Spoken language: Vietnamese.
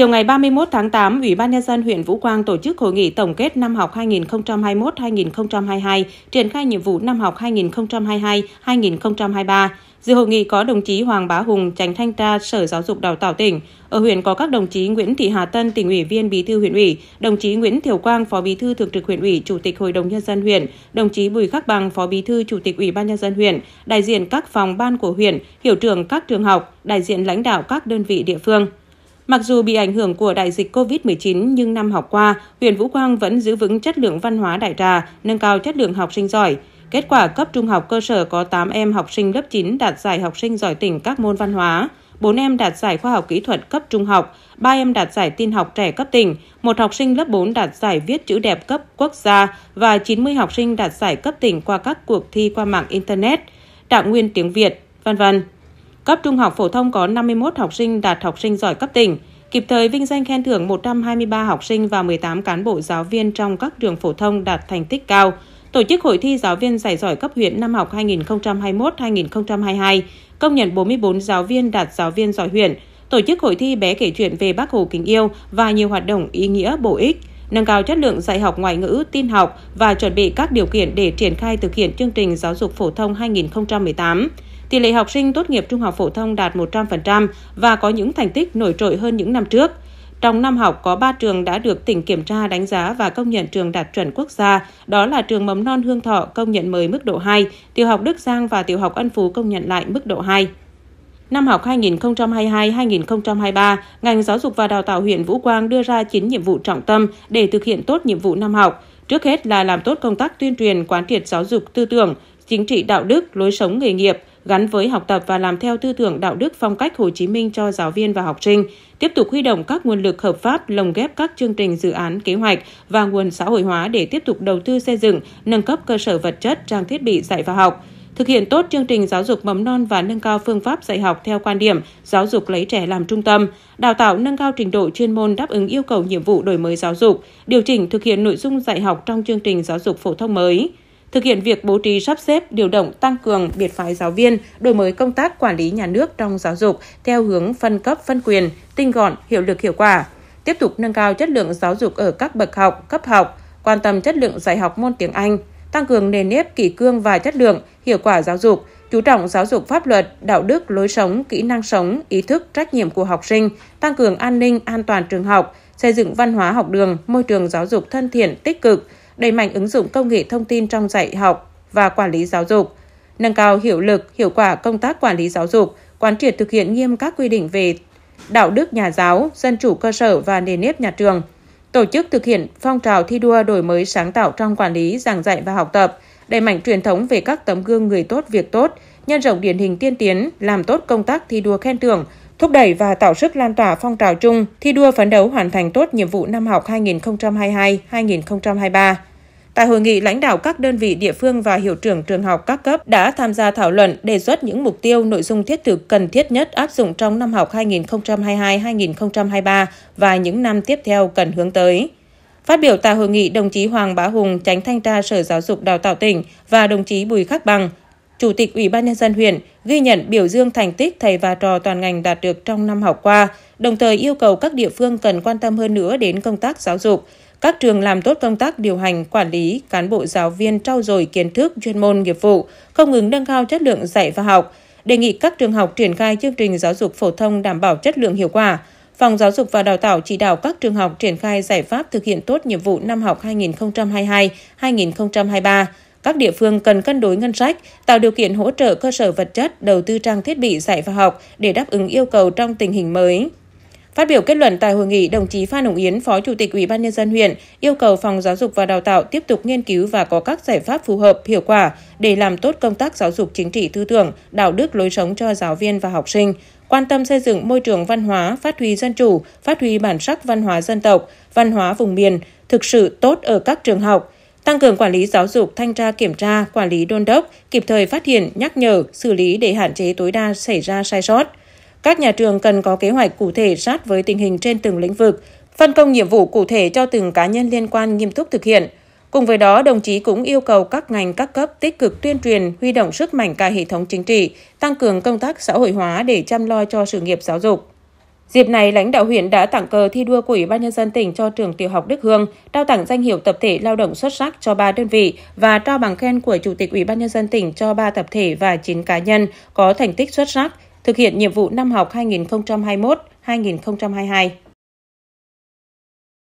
Chiều ngày 31 tháng 8, Ủy ban Nhân dân huyện Vũ Quang tổ chức hội nghị tổng kết năm học 2021-2022, triển khai nhiệm vụ năm học 2022-2023. Dự hội nghị có đồng chí Hoàng Bá Hùng, tránh thanh tra Sở Giáo dục Đào tạo tỉnh. Ở huyện có các đồng chí Nguyễn Thị Hà Tân, tỉnh ủy viên bí thư huyện ủy, đồng chí Nguyễn Thiều Quang, phó bí thư thường trực huyện ủy, chủ tịch hội đồng nhân dân huyện, đồng chí Bùi Khắc Bằng, phó bí thư chủ tịch ủy ban nhân dân huyện, đại diện các phòng ban của huyện, hiệu trưởng các trường học, đại diện lãnh đạo các đơn vị địa phương. Mặc dù bị ảnh hưởng của đại dịch COVID-19 nhưng năm học qua, huyện Vũ Quang vẫn giữ vững chất lượng văn hóa đại trà, nâng cao chất lượng học sinh giỏi. Kết quả cấp trung học cơ sở có 8 em học sinh lớp 9 đạt giải học sinh giỏi tỉnh các môn văn hóa, 4 em đạt giải khoa học kỹ thuật cấp trung học, 3 em đạt giải tin học trẻ cấp tỉnh, một học sinh lớp 4 đạt giải viết chữ đẹp cấp quốc gia và 90 học sinh đạt giải cấp tỉnh qua các cuộc thi qua mạng Internet, trạng nguyên tiếng Việt, vân vân. Cấp trung học phổ thông có 51 học sinh đạt học sinh giỏi cấp tỉnh, kịp thời vinh danh khen thưởng 123 học sinh và 18 cán bộ giáo viên trong các trường phổ thông đạt thành tích cao, tổ chức hội thi giáo viên giải giỏi cấp huyện năm học 2021-2022, công nhận 44 giáo viên đạt giáo viên giỏi huyện, tổ chức hội thi bé kể chuyện về Bác Hồ kính yêu và nhiều hoạt động ý nghĩa bổ ích, nâng cao chất lượng dạy học ngoại ngữ, tin học và chuẩn bị các điều kiện để triển khai thực hiện chương trình giáo dục phổ thông 2018 tỷ lệ học sinh tốt nghiệp trung học phổ thông đạt 100% và có những thành tích nổi trội hơn những năm trước. Trong năm học có 3 trường đã được tỉnh kiểm tra đánh giá và công nhận trường đạt chuẩn quốc gia, đó là trường mầm non Hương Thọ công nhận mới mức độ 2, tiểu học Đức Giang và tiểu học Ân Phú công nhận lại mức độ 2. Năm học 2022-2023, ngành giáo dục và đào tạo huyện Vũ Quang đưa ra 9 nhiệm vụ trọng tâm để thực hiện tốt nhiệm vụ năm học. Trước hết là làm tốt công tác tuyên truyền, quán triệt giáo dục tư tưởng, chính trị đạo đức, lối sống nghề nghiệp, gắn với học tập và làm theo tư tưởng đạo đức phong cách Hồ Chí Minh cho giáo viên và học sinh, tiếp tục huy động các nguồn lực hợp pháp lồng ghép các chương trình dự án, kế hoạch và nguồn xã hội hóa để tiếp tục đầu tư xây dựng, nâng cấp cơ sở vật chất, trang thiết bị dạy và học, thực hiện tốt chương trình giáo dục mầm non và nâng cao phương pháp dạy học theo quan điểm giáo dục lấy trẻ làm trung tâm, đào tạo nâng cao trình độ chuyên môn đáp ứng yêu cầu nhiệm vụ đổi mới giáo dục, điều chỉnh thực hiện nội dung dạy học trong chương trình giáo dục phổ thông mới, thực hiện việc bố trí sắp xếp, điều động, tăng cường biệt phái giáo viên, đổi mới công tác quản lý nhà nước trong giáo dục theo hướng phân cấp phân quyền, tinh gọn, hiệu lực hiệu quả, tiếp tục nâng cao chất lượng giáo dục ở các bậc học, cấp học, quan tâm chất lượng dạy học môn tiếng Anh, tăng cường nền nếp kỷ cương và chất lượng, hiệu quả giáo dục, chú trọng giáo dục pháp luật, đạo đức, lối sống, kỹ năng sống, ý thức, trách nhiệm của học sinh, tăng cường an ninh, an toàn trường học, xây dựng văn hóa học đường, môi trường giáo dục thân thiện, tích cực, đẩy mạnh ứng dụng công nghệ thông tin trong dạy học và quản lý giáo dục, nâng cao hiệu lực, hiệu quả công tác quản lý giáo dục, quán triệt thực hiện nghiêm các quy định về đạo đức nhà giáo, dân chủ cơ sở và nền nếp nhà trường, tổ chức thực hiện phong trào thi đua đổi mới sáng tạo trong quản lý, giảng dạy và học tập, đẩy mạnh truyền thống về các tấm gương người tốt việc tốt, nhân rộng điển hình tiên tiến, làm tốt công tác thi đua khen thưởng, thúc đẩy và tạo sức lan tỏa phong trào chung thi đua phấn đấu hoàn thành tốt nhiệm vụ năm học 2022-2023 Tại hội nghị, lãnh đạo các đơn vị địa phương và hiệu trưởng trường học các cấp đã tham gia thảo luận đề xuất những mục tiêu, nội dung thiết thực cần thiết nhất áp dụng trong năm học 2022-2023 và những năm tiếp theo cần hướng tới. Phát biểu tại hội nghị, đồng chí Hoàng Bá Hùng, tránh thanh tra Sở Giáo dục Đào tạo tỉnh và đồng chí Bùi Khắc Bằng, Chủ tịch Ủy ban Nhân dân huyện, ghi nhận biểu dương thành tích thầy và trò toàn ngành đạt được trong năm học qua, đồng thời yêu cầu các địa phương cần quan tâm hơn nữa đến công tác giáo dục, các trường làm tốt công tác điều hành, quản lý, cán bộ giáo viên trau dồi kiến thức, chuyên môn, nghiệp vụ, không ngừng nâng cao chất lượng dạy và học, đề nghị các trường học triển khai chương trình giáo dục phổ thông đảm bảo chất lượng hiệu quả. Phòng Giáo dục và Đào tạo chỉ đạo các trường học triển khai giải pháp thực hiện tốt nhiệm vụ năm học 2022-2023. Các địa phương cần cân đối ngân sách, tạo điều kiện hỗ trợ cơ sở vật chất, đầu tư trang thiết bị dạy và học để đáp ứng yêu cầu trong tình hình mới. Phát biểu kết luận tại hội nghị, đồng chí Phan Hồng Yến, Phó Chủ tịch Ủy ban nhân dân huyện, yêu cầu Phòng Giáo dục và Đào tạo tiếp tục nghiên cứu và có các giải pháp phù hợp, hiệu quả để làm tốt công tác giáo dục chính trị tư tưởng, đạo đức lối sống cho giáo viên và học sinh, quan tâm xây dựng môi trường văn hóa, phát huy dân chủ, phát huy bản sắc văn hóa dân tộc, văn hóa vùng miền thực sự tốt ở các trường học, tăng cường quản lý giáo dục, thanh tra kiểm tra, quản lý đôn đốc, kịp thời phát hiện, nhắc nhở, xử lý để hạn chế tối đa xảy ra sai sót. Các nhà trường cần có kế hoạch cụ thể sát với tình hình trên từng lĩnh vực, phân công nhiệm vụ cụ thể cho từng cá nhân liên quan nghiêm túc thực hiện. Cùng với đó, đồng chí cũng yêu cầu các ngành các cấp tích cực tuyên truyền, huy động sức mạnh cả hệ thống chính trị, tăng cường công tác xã hội hóa để chăm lo cho sự nghiệp giáo dục. Dịp này, lãnh đạo huyện đã tặng cờ thi đua của Ủy ban nhân dân tỉnh cho trường tiểu học Đức Hương, trao tặng danh hiệu tập thể lao động xuất sắc cho 3 đơn vị và trao bằng khen của Chủ tịch Ủy ban nhân dân tỉnh cho 3 tập thể và 9 cá nhân có thành tích xuất sắc thực hiện nhiệm vụ năm học 2021-2022.